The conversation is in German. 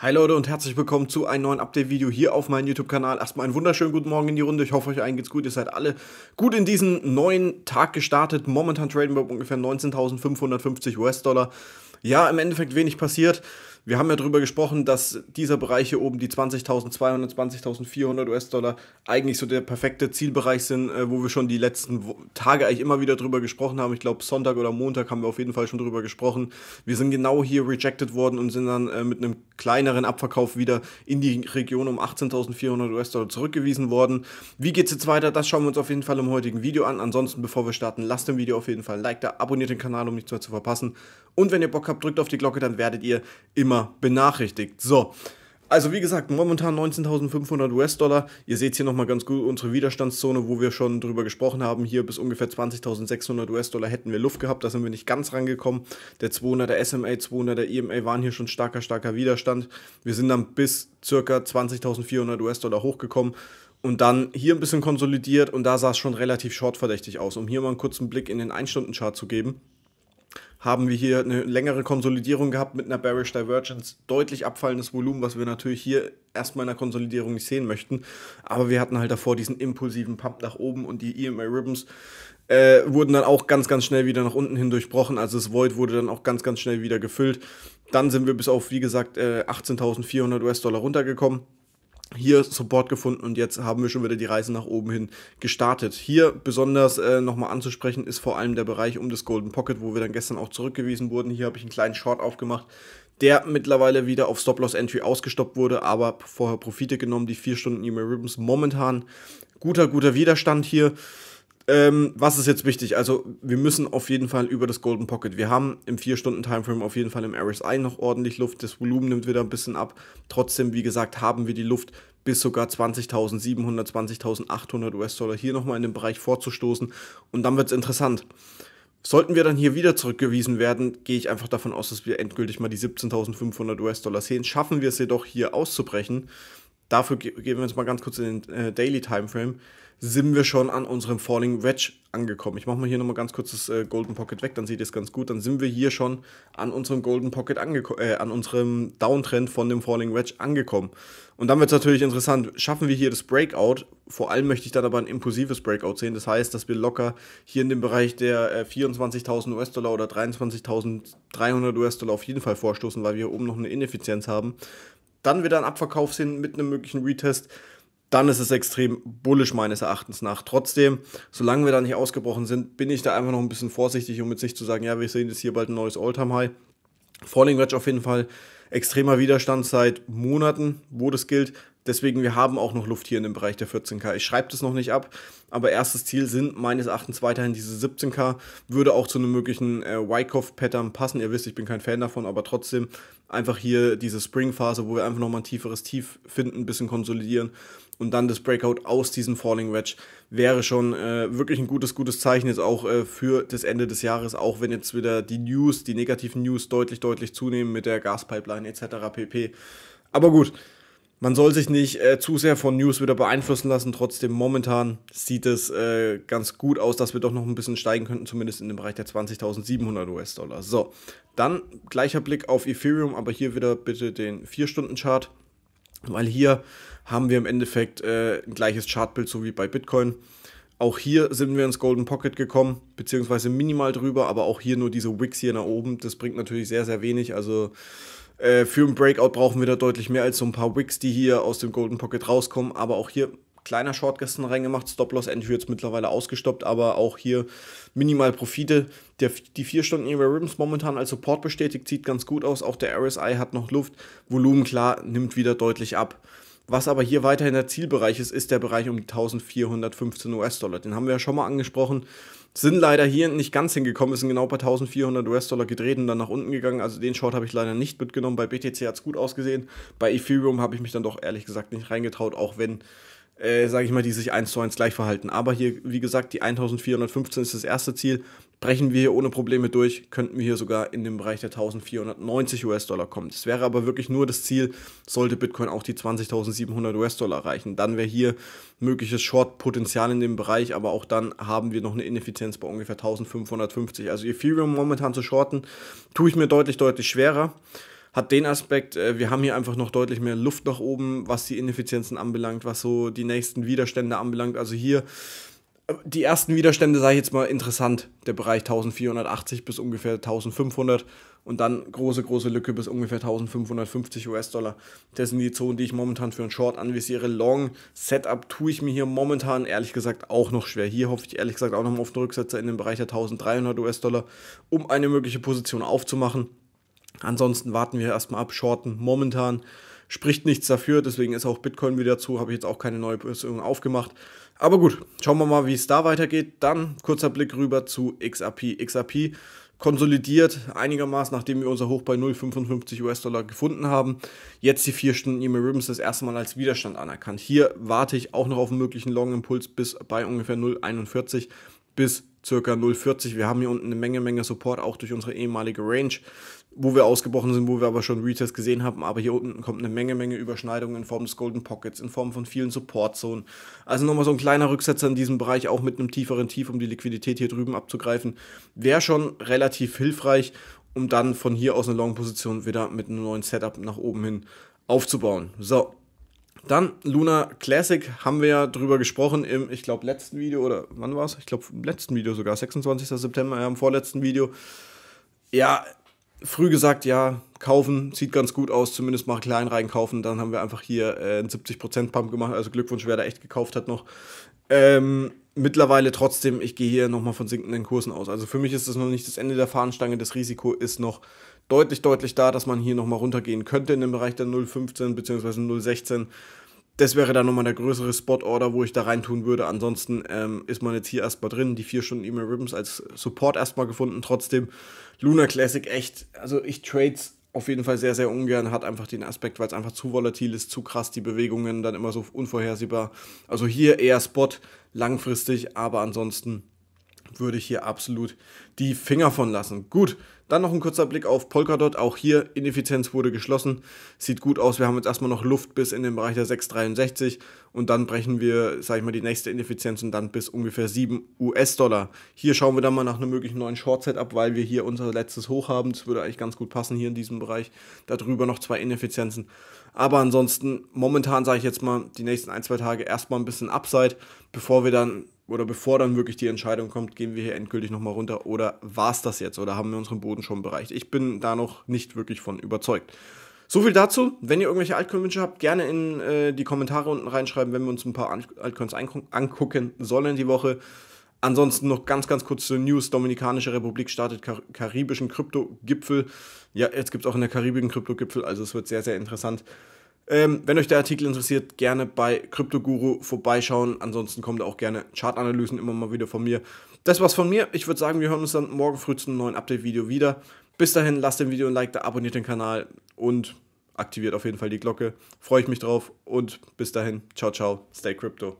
Hi Leute und herzlich willkommen zu einem neuen Update-Video hier auf meinem YouTube-Kanal. Erstmal einen wunderschönen guten Morgen in die Runde. Ich hoffe, euch allen geht's gut. Ihr seid alle gut in diesen neuen Tag gestartet. Momentan traden wir ungefähr 19.550 US-Dollar. Ja, im Endeffekt wenig passiert. Wir haben ja darüber gesprochen, dass dieser Bereich hier oben, die 20.200, 20.400 US-Dollar, eigentlich so der perfekte Zielbereich sind, äh, wo wir schon die letzten Tage eigentlich immer wieder drüber gesprochen haben. Ich glaube, Sonntag oder Montag haben wir auf jeden Fall schon drüber gesprochen. Wir sind genau hier rejected worden und sind dann äh, mit einem kleineren Abverkauf wieder in die Region um 18.400 US-Dollar zurückgewiesen worden. Wie geht es jetzt weiter? Das schauen wir uns auf jeden Fall im heutigen Video an. Ansonsten, bevor wir starten, lasst dem Video auf jeden Fall ein Like da, abonniert den Kanal, um nichts mehr zu verpassen. Und wenn ihr Bock habt, drückt auf die Glocke, dann werdet ihr immer immer benachrichtigt. So. Also wie gesagt, momentan 19.500 US-Dollar. Ihr seht hier nochmal ganz gut unsere Widerstandszone, wo wir schon drüber gesprochen haben. Hier bis ungefähr 20.600 US-Dollar hätten wir Luft gehabt. Da sind wir nicht ganz rangekommen. Der 200er SMA, 200er EMA waren hier schon starker, starker Widerstand. Wir sind dann bis circa 20.400 US-Dollar hochgekommen. Und dann hier ein bisschen konsolidiert und da sah es schon relativ shortverdächtig aus. Um hier mal einen kurzen Blick in den 1-Stunden-Chart zu geben haben wir hier eine längere Konsolidierung gehabt mit einer Bearish Divergence, deutlich abfallendes Volumen, was wir natürlich hier erstmal in der Konsolidierung nicht sehen möchten. Aber wir hatten halt davor diesen impulsiven Pump nach oben und die EMA Ribbons äh, wurden dann auch ganz, ganz schnell wieder nach unten hin durchbrochen. Also das Void wurde dann auch ganz, ganz schnell wieder gefüllt. Dann sind wir bis auf, wie gesagt, äh, 18.400 US-Dollar runtergekommen hier Support gefunden und jetzt haben wir schon wieder die Reise nach oben hin gestartet. Hier besonders äh, nochmal anzusprechen ist vor allem der Bereich um das Golden Pocket, wo wir dann gestern auch zurückgewiesen wurden. Hier habe ich einen kleinen Short aufgemacht, der mittlerweile wieder auf Stop Loss Entry ausgestoppt wurde, aber vorher Profite genommen, die 4 Stunden E-Mail Ribbons momentan guter, guter Widerstand hier. Ähm, was ist jetzt wichtig? Also, wir müssen auf jeden Fall über das Golden Pocket. Wir haben im 4-Stunden-Timeframe auf jeden Fall im RSI noch ordentlich Luft. Das Volumen nimmt wieder ein bisschen ab. Trotzdem, wie gesagt, haben wir die Luft bis sogar 20.700, 20.800 US-Dollar hier nochmal in den Bereich vorzustoßen. Und dann wird es interessant. Sollten wir dann hier wieder zurückgewiesen werden, gehe ich einfach davon aus, dass wir endgültig mal die 17.500 US-Dollar sehen. Schaffen wir es jedoch hier auszubrechen, dafür gehen wir uns mal ganz kurz in den äh, Daily Timeframe sind wir schon an unserem Falling Wedge angekommen. Ich mache mal hier nochmal ganz kurz das äh, Golden Pocket weg, dann seht ihr es ganz gut. Dann sind wir hier schon an unserem Golden Pocket angekommen, äh, an unserem Downtrend von dem Falling Wedge angekommen. Und dann wird es natürlich interessant, schaffen wir hier das Breakout? Vor allem möchte ich dann aber ein impulsives Breakout sehen. Das heißt, dass wir locker hier in dem Bereich der äh, 24.000 US-Dollar oder 23.300 US-Dollar auf jeden Fall vorstoßen, weil wir hier oben noch eine Ineffizienz haben. Dann wieder ein Abverkauf sehen mit einem möglichen Retest dann ist es extrem bullisch meines Erachtens nach. Trotzdem, solange wir da nicht ausgebrochen sind, bin ich da einfach noch ein bisschen vorsichtig, um jetzt nicht zu sagen, ja, wir sehen jetzt hier bald ein neues All-Time-High. Falling Wedge auf jeden Fall extremer Widerstand seit Monaten, wo das gilt. Deswegen, wir haben auch noch Luft hier in dem Bereich der 14K. Ich schreibe das noch nicht ab, aber erstes Ziel sind meines Erachtens weiterhin diese 17K. Würde auch zu einem möglichen äh, Wyckoff-Pattern passen. Ihr wisst, ich bin kein Fan davon, aber trotzdem einfach hier diese Spring-Phase, wo wir einfach nochmal ein tieferes Tief finden, ein bisschen konsolidieren und dann das Breakout aus diesem Falling Wedge wäre schon äh, wirklich ein gutes, gutes Zeichen jetzt auch äh, für das Ende des Jahres, auch wenn jetzt wieder die News, die negativen News deutlich, deutlich zunehmen mit der Gaspipeline etc. pp. Aber gut, man soll sich nicht äh, zu sehr von News wieder beeinflussen lassen. Trotzdem, momentan sieht es äh, ganz gut aus, dass wir doch noch ein bisschen steigen könnten, zumindest in dem Bereich der 20.700 US-Dollar. So, dann gleicher Blick auf Ethereum, aber hier wieder bitte den 4-Stunden-Chart weil hier haben wir im Endeffekt äh, ein gleiches Chartbild, so wie bei Bitcoin. Auch hier sind wir ins Golden Pocket gekommen, beziehungsweise minimal drüber, aber auch hier nur diese Wicks hier nach oben. Das bringt natürlich sehr, sehr wenig. Also äh, für ein Breakout brauchen wir da deutlich mehr als so ein paar Wicks, die hier aus dem Golden Pocket rauskommen. Aber auch hier kleiner Short gestern reingemacht, Stop-Loss Entry jetzt mittlerweile ausgestoppt, aber auch hier minimal Profite. Der, die 4 Stunden Area Ribbons momentan als Support bestätigt, sieht ganz gut aus. Auch der RSI hat noch Luft. Volumen klar nimmt wieder deutlich ab. Was aber hier weiterhin der Zielbereich ist, ist der Bereich um die 1415 US-Dollar. Den haben wir ja schon mal angesprochen. Sind leider hier nicht ganz hingekommen, sind genau bei 1400 US-Dollar gedreht und dann nach unten gegangen. Also den Short habe ich leider nicht mitgenommen. Bei BTC hat es gut ausgesehen. Bei Ethereum habe ich mich dann doch ehrlich gesagt nicht reingetraut, auch wenn äh, sage ich mal, die sich eins zu eins gleich verhalten. Aber hier, wie gesagt, die 1415 ist das erste Ziel. Brechen wir hier ohne Probleme durch, könnten wir hier sogar in den Bereich der 1490 US-Dollar kommen. Das wäre aber wirklich nur das Ziel, sollte Bitcoin auch die 20.700 US-Dollar erreichen. Dann wäre hier mögliches Short-Potenzial in dem Bereich, aber auch dann haben wir noch eine Ineffizienz bei ungefähr 1550. Also Ethereum momentan zu shorten, tue ich mir deutlich, deutlich schwerer hat den Aspekt, äh, wir haben hier einfach noch deutlich mehr Luft nach oben, was die Ineffizienzen anbelangt, was so die nächsten Widerstände anbelangt. Also hier äh, die ersten Widerstände, sage ich jetzt mal, interessant. Der Bereich 1480 bis ungefähr 1500 und dann große, große Lücke bis ungefähr 1550 US-Dollar. Das sind die Zonen, die ich momentan für einen Short anvisiere. Long Setup tue ich mir hier momentan ehrlich gesagt auch noch schwer. Hier hoffe ich ehrlich gesagt auch noch mal auf den Rücksetzer in den Bereich der 1300 US-Dollar, um eine mögliche Position aufzumachen. Ansonsten warten wir erstmal ab, shorten momentan spricht nichts dafür, deswegen ist auch Bitcoin wieder zu, habe ich jetzt auch keine neue Position aufgemacht. Aber gut, schauen wir mal, wie es da weitergeht. Dann kurzer Blick rüber zu XRP. XRP konsolidiert einigermaßen, nachdem wir unser Hoch bei 0,55 US-Dollar gefunden haben. Jetzt die 4 Stunden EMA Ribbons das erste Mal als Widerstand anerkannt. Hier warte ich auch noch auf einen möglichen Long-Impuls bis bei ungefähr 0,41 bis circa 0,40. Wir haben hier unten eine Menge, Menge Support, auch durch unsere ehemalige Range wo wir ausgebrochen sind, wo wir aber schon Retest gesehen haben. Aber hier unten kommt eine Menge, Menge Überschneidungen in Form des Golden Pockets, in Form von vielen Support-Zonen. Also nochmal so ein kleiner Rücksetzer in diesem Bereich, auch mit einem tieferen Tief, um die Liquidität hier drüben abzugreifen, wäre schon relativ hilfreich, um dann von hier aus eine Long-Position wieder mit einem neuen Setup nach oben hin aufzubauen. So, dann Luna Classic, haben wir ja drüber gesprochen im, ich glaube, letzten Video oder wann war es? Ich glaube, im letzten Video sogar, 26. September, ja, im vorletzten Video. Ja, früh gesagt, ja, kaufen, sieht ganz gut aus, zumindest mal klein reinkaufen. Dann haben wir einfach hier äh, einen 70%-Pump gemacht. Also Glückwunsch, wer da echt gekauft hat noch. Ähm, mittlerweile trotzdem, ich gehe hier nochmal von sinkenden Kursen aus. Also für mich ist das noch nicht das Ende der Fahnenstange. Das Risiko ist noch deutlich, deutlich da, dass man hier nochmal runtergehen könnte in den Bereich der 0,15 bzw. 0,16 das wäre dann nochmal der größere Spot-Order, wo ich da reintun würde. Ansonsten ähm, ist man jetzt hier erstmal drin. Die vier Stunden E-Mail Ribbons als Support erstmal gefunden. Trotzdem, Luna Classic echt, also ich trades auf jeden Fall sehr, sehr ungern. Hat einfach den Aspekt, weil es einfach zu volatil ist, zu krass, die Bewegungen dann immer so unvorhersehbar. Also hier eher Spot, langfristig, aber ansonsten würde ich hier absolut die Finger von lassen. Gut, dann noch ein kurzer Blick auf Polkadot. Auch hier Ineffizienz wurde geschlossen. Sieht gut aus. Wir haben jetzt erstmal noch Luft bis in den Bereich der 6,63 und dann brechen wir, sage ich mal, die nächste Ineffizienz und dann bis ungefähr 7 US-Dollar. Hier schauen wir dann mal nach einem möglichen neuen Short-Setup, weil wir hier unser letztes Hoch haben. Das würde eigentlich ganz gut passen hier in diesem Bereich. Darüber noch zwei Ineffizienzen. Aber ansonsten, momentan sage ich jetzt mal, die nächsten ein, zwei Tage erstmal ein bisschen Upside, bevor wir dann oder bevor dann wirklich die Entscheidung kommt, gehen wir hier endgültig nochmal runter oder war es das jetzt oder haben wir unseren Boden schon bereicht? Ich bin da noch nicht wirklich von überzeugt. So viel dazu. Wenn ihr irgendwelche Altcoin-Wünsche habt, gerne in äh, die Kommentare unten reinschreiben, wenn wir uns ein paar Altcoins angucken sollen die Woche. Ansonsten noch ganz, ganz kurz zur News. Dominikanische Republik startet Kar karibischen Krypto-Gipfel. Ja, jetzt gibt es auch in der Karibik einen Krypto-Gipfel, also es wird sehr, sehr interessant. Ähm, wenn euch der Artikel interessiert, gerne bei Kryptoguru vorbeischauen. Ansonsten kommt auch gerne Chartanalysen immer mal wieder von mir. Das war's von mir. Ich würde sagen, wir hören uns dann morgen früh zum neuen Update-Video wieder. Bis dahin, lasst dem Video ein Like da, abonniert den Kanal und aktiviert auf jeden Fall die Glocke. Freue ich mich drauf und bis dahin, ciao, ciao, stay crypto.